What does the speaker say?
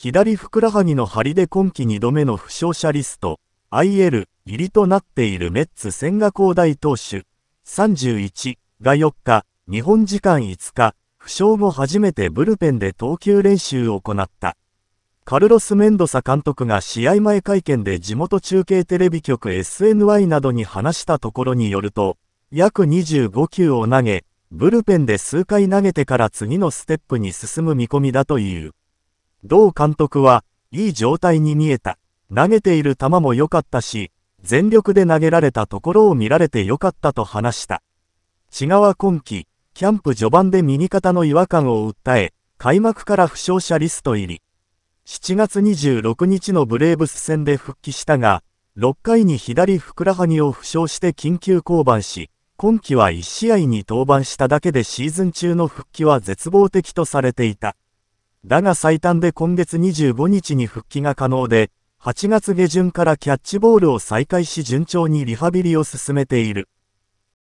左ふくらはぎの張りで今季2度目の負傷者リスト、IL 入りとなっているメッツ千賀滉大投手、31が4日、日本時間5日、負傷後初めてブルペンで投球練習を行った。カルロス・メンドサ監督が試合前会見で地元中継テレビ局 SNY などに話したところによると、約25球を投げ、ブルペンで数回投げてから次のステップに進む見込みだという。同監督はいい状態に見えた。投げている球も良かったし、全力で投げられたところを見られて良かったと話した。千川は今季、キャンプ序盤で右肩の違和感を訴え、開幕から負傷者リスト入り。7月26日のブレーブス戦で復帰したが、6回に左ふくらはぎを負傷して緊急降板し、今季は1試合に登板しただけでシーズン中の復帰は絶望的とされていた。だが最短で今月25日に復帰が可能で、8月下旬からキャッチボールを再開し順調にリハビリを進めている。